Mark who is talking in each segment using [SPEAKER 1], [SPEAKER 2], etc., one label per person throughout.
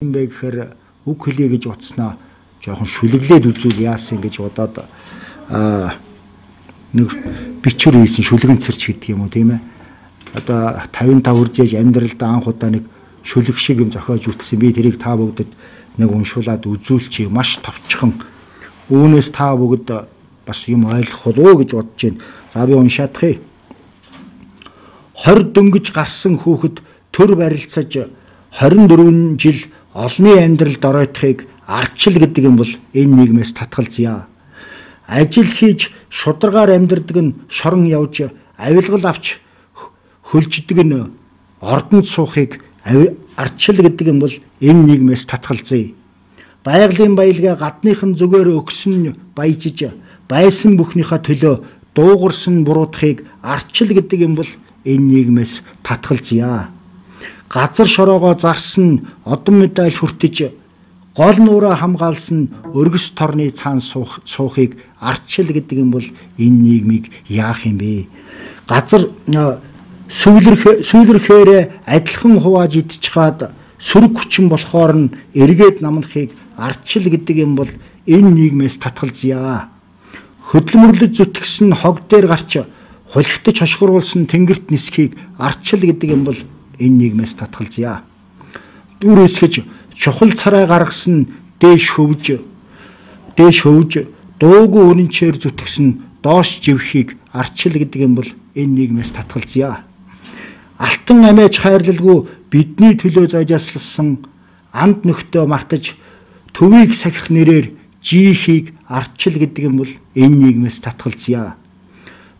[SPEAKER 1] юм бэ гэхээр үг хэлье гэж утснаа жоохон шүлэглээд үзүүл яасан гэж бодоод нэг бичвэр хийсэн шүлгэн цэрч гэдэг юм уу тийм ээ одоо 55 үржээж амьдралдаа анх удаа нэг шүлэг шиг юм зохиож үтсэн би тэрийг та бүгдэд нэг уншуулад үзүүлчих маш товчхон үүнээс та бүгд бас юм ойлгох болоо гэж бодож байна за би уншаадахыг 20 дөнгөж гарсан хүүхэд төр барилцаж 24 жил олны амьдралд оройтхыг ардчил гэдэг юм бол энэ нийгмээс татгалзъя. Ажил хийж шударгаар амьдрдаг нь шорон явж авилгал авч хөлждөг нь ордонд суухыг ардчил гэдэг юм бол энэ нийгмээс татгалзъя. Байгалийн баялгаа гадныхан зүгээр өгсөн баяжиж байсан бүхнийхээ төлөө дуугарсан буруутхыг ардчил гэдэг юм бол энэ нийгмээс татгалзъя газар шороогоо загсан одон медаль хүртэж гол нуураа хамгаалсан өргөс торны цаан суух суухыг ардчил гэдэг юм бол энэ нийгмийг яах юм бэ? Газар сүйлэрх сүйлэрхээр адилхан хувааж идчихад сөрөг хүчин болохоор нь эргээд намнахыг ардчил гэдэг юм бол энэ нийгмээс татгалзъя. Хөдөлмөрлөж зүтгэсэн хог дээр гарч хулигтж хошгоруулсан тэнгэрт нисхийг ардчил гэдэг юм бол энэ нийгмээс татгалзъя. Дүр эсгэж чухал царай гаргасан дээш хөвж дээш хөвж дуугүй өрнчээр зүтгэсэн доош живхийг арчил гэдэг юм бол энэ нийгмээс татгалзъя. Алтан амиач хайрлалгүй бидний төлөө зожиослсон анд нөхдөө мартаж төвийг сахих нэрээр жийхийг ардчил гэдэг юм бол энэ нийгмээс татгалзъя.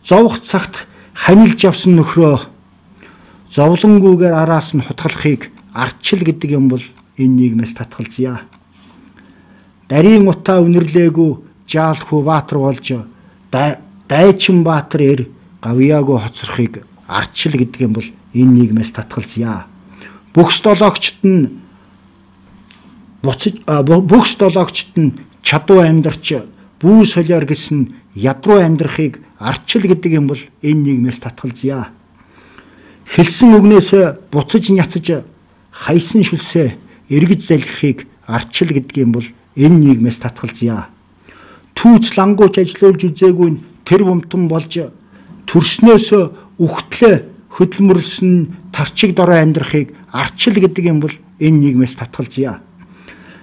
[SPEAKER 1] Зовх цагт ханилж явсан нөхрөө зовлонгүйгээр араас нь хутгалахыг ардчил гэдэг юм бол энэ нийгмээс татгалзъя. Дарийн утаа үнэрлээгүй Жаалхүү Баатар болж Дайчин Баатар эр гавьяагүй хоцрохыг ардчил гэдэг юм бол энэ нийгмээс татгалзъя. Бөхс дологчт нь буцаж бөхс дологчт нь чадуу амьдарч бүү солиор гэсэн ядруу амьдрахыг ардчил гэдэг юм бол энэ нийгмээс татгалзъя Хэлсэн өгнөөс буцаж няцаж хайсан шүлсээ эргэж залхихыг ардчил гэдгийм бол энэ нийгмээс татгалзъя. Түүц лангууч ажиллуулж үзээгүй нь тэр бумтан болж төрснөөс өгтлөө хөдөлмөрлсөн тарчиг дорой амьдрахыг ардчил гэдэг юм бол энэ нийгмээс татгалзъя.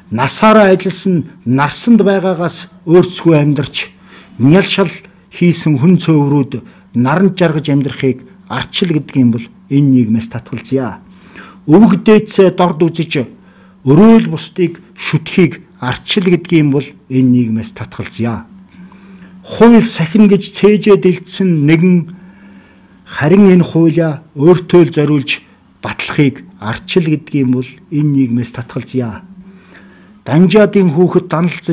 [SPEAKER 1] Насаараа ажилласан нарсанд байгаагаас өөрсгүй амьдарч нял шал хийсэн хүн цөөврүүд наран жаргаж амьдрахыг ардчил гэдэг юм бол энэ нийгмээс татгалзъя. Өвөг дээдсээ дорд үзэж өрөөл бусдыг шүтхийг ардчил гэдэг юм бол энэ нийгмээс татгалзъя. Хууль сахин гэж цээжээ дэлдсэн нэгэн харин энэ хууля өөртөө л зориулж батлахыг арчил гэдэг юм бол энэ нийгмээс татгалзъя. Данжаадын хүүхэд даналцж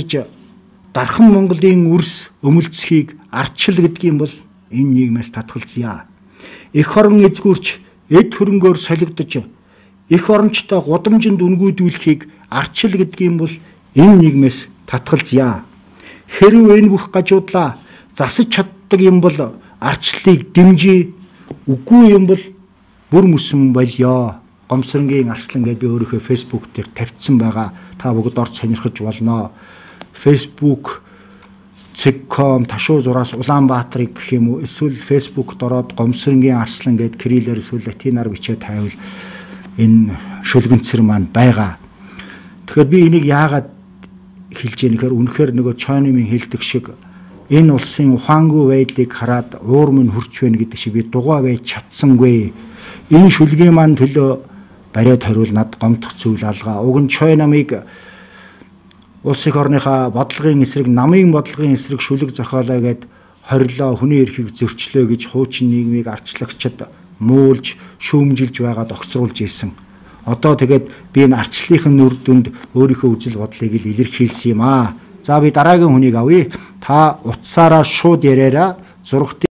[SPEAKER 1] дархан Монголын үрс өмөлцөхийг арчил гэдэг юм бол энэ нийгмээс татгалзъя. Эх орон эзгүүрч эд хөрөнгөөр солигдож эх орончтой гудамжинд үнгүүдүүлэхийг арчил гэдгийм бол энэ нийгмээс татгалзъя. Хэрвээ энэ бүх гажуудлаа засаж чаддаг юм бол арчлалыг дэмжиж үгүй юм бол бүр мөсөн болёо. Гомсронгийн арслан гэдээ би өөрийнхөө фейсбુક дээр тавьсан байгаа. Та бүгд орж сонирхож болно. Facebook Цэгком, Ташуу зураас Улаанбаатарыг гэх юм уу эсвэл Facebook дороод Гомсрынгийн арслан гэд кириллээр эсвэл латинаар бичээ тавил энэ шүлгэнцэр маань байгаа. Тэгэхээр би энийг яагаад хэлж яах нэхэр үнэхээр нөгөө Чойнымын хэлдэг шиг энэ улсын ухаангүй байдлыг хараад уур минь хурч байна гэдэг шиг би дугаа байж чадсангүй. Энэ шүлгийн маань төлөө бариад хориул над гомдох зүйл алгаа. Уг нь Чойнамыг улсын орныхаа бодлогын эсрэг, намын бодлогын эсрэг шүлэг зохиолоо гэд хорилоо хүний эрхийг зөрчлөө гэж хуучин нийгмийг ардчлагчид муулж, шүүмжилж байгаад огцруулж ийсэн. Одоо тэгээд би энэ ардчлалынхын нүр дүнд өөрийнхөө үзэл бодлыг л илэрхийлсэн юм аа. За би дараагийн хүнийг авъя. Та утсаараа шууд яриараа зургт